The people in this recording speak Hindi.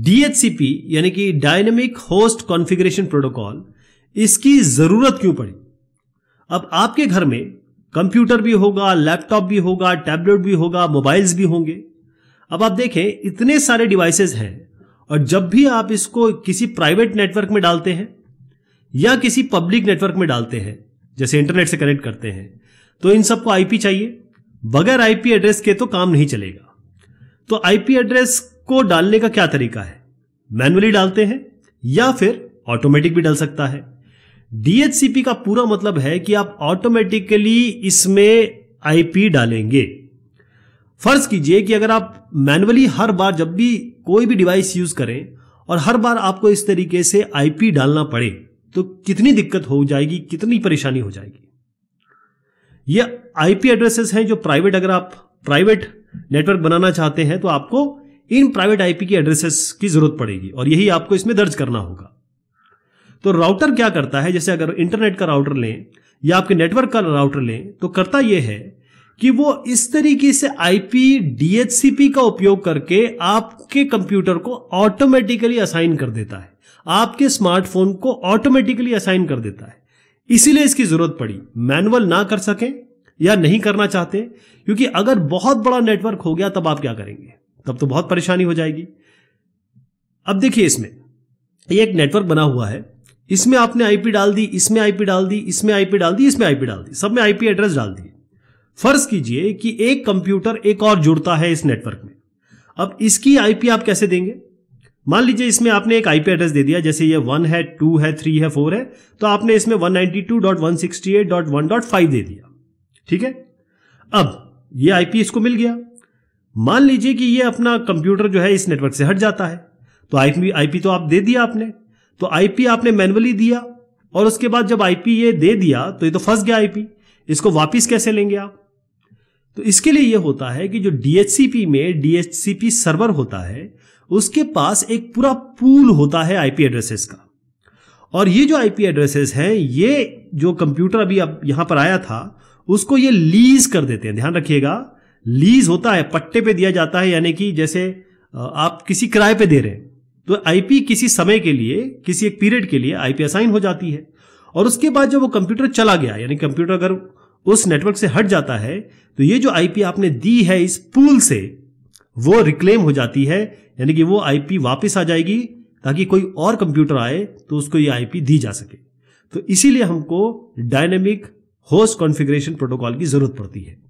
डीएचसीपी यानी कि डायनेमिक होस्ट कॉन्फ़िगरेशन प्रोटोकॉल इसकी जरूरत क्यों पड़ी अब आपके घर में कंप्यूटर भी होगा लैपटॉप भी होगा टैबलेट भी होगा मोबाइल्स भी होंगे अब आप देखें इतने सारे डिवाइसेस हैं और जब भी आप इसको किसी प्राइवेट नेटवर्क में डालते हैं या किसी पब्लिक नेटवर्क में डालते हैं जैसे इंटरनेट से कनेक्ट करते हैं तो इन सबको आईपी चाहिए बगैर आईपी एड्रेस के तो काम नहीं चलेगा तो आईपी एड्रेस को डालने का क्या तरीका है मैनुअली डालते हैं या फिर ऑटोमेटिक भी डाल सकता है डीएचसीपी का पूरा मतलब है कि आप ऑटोमेटिकली इसमें आईपी डालेंगे फर्ज कीजिए कि अगर आप मैनुअली हर बार जब भी कोई भी डिवाइस यूज करें और हर बार आपको इस तरीके से आईपी डालना पड़े तो कितनी दिक्कत हो जाएगी कितनी परेशानी हो जाएगी ये आईपी एड्रेसेस हैं जो प्राइवेट अगर आप प्राइवेट नेटवर्क बनाना चाहते हैं तो आपको इन प्राइवेट आईपी की एड्रेसेस की जरूरत पड़ेगी और यही आपको इसमें दर्ज करना होगा तो राउटर क्या करता है जैसे अगर इंटरनेट का राउटर लें या आपके नेटवर्क का राउटर लें तो करता यह है कि वो इस तरीके से आईपी डीएचसीपी का उपयोग करके आपके कंप्यूटर को ऑटोमेटिकली असाइन कर देता है आपके स्मार्टफोन को ऑटोमेटिकली असाइन कर देता है इसीलिए इसकी जरूरत पड़ी मैनुअल ना कर सकें या नहीं करना चाहते क्योंकि अगर बहुत बड़ा नेटवर्क हो गया तब आप क्या करेंगे तब तो बहुत परेशानी हो जाएगी अब देखिए इसमें ये एक नेटवर्क बना हुआ है इसमें आपने आईपी डाल दी इसमें आईपी डाल दी इसमें आईपी डाल दी इसमें आईपी डाल दी सब में आईपी एड्रेस डाल दिए फर्ज कीजिए कि एक कंप्यूटर एक और जुड़ता है इस नेटवर्क में अब इसकी आईपी आप कैसे देंगे मान लीजिए इसमें आपने एक आईपी एड्रेस दे दिया जैसे ये वन है टू है थ्री है फोर है तो आपने इसमें one ninety two dot one sixty eight dot one dot five दे दिया ठीक है अब ये आईपी इसको मिल गया मान लीजिए कि ये अपना कंप्यूटर जो है इस नेटवर्क से हट जाता है तो आईपी आईपी तो आप दे दिया आपने तो आईपी आपने मैनुअली दिया और उसके बाद जब आईपी ये दे दिया तो ये तो फंस गया आईपी इसको वापस कैसे लेंगे आप तो इसके लिए यह होता है कि जो डीएचसीपी में डीएचसीपी सर्वर होता है उसके पास एक पूरा पूल होता है आईपी एड्रेसेस का और ये जो आईपी एड्रेसेस हैं ये जो कंप्यूटर अभी अब यहां पर आया था उसको ये लीज कर देते हैं ध्यान रखिएगा लीज होता है पट्टे पे दिया जाता है यानी कि जैसे आप किसी किराए पे दे रहे हैं तो आईपी किसी समय के लिए किसी एक पीरियड के लिए आईपी असाइन हो जाती है और उसके बाद जब वो कंप्यूटर चला गया यानी कंप्यूटर अगर उस नेटवर्क से हट जाता है तो ये जो आईपी आपने दी है इस पूल से वो रिक्लेम हो जाती है यानी कि वो आईपी वापस आ जाएगी ताकि कोई और कंप्यूटर आए तो उसको ये आईपी दी जा सके तो इसीलिए हमको डायनेमिक होस्ट कॉन्फ़िगरेशन प्रोटोकॉल की जरूरत पड़ती है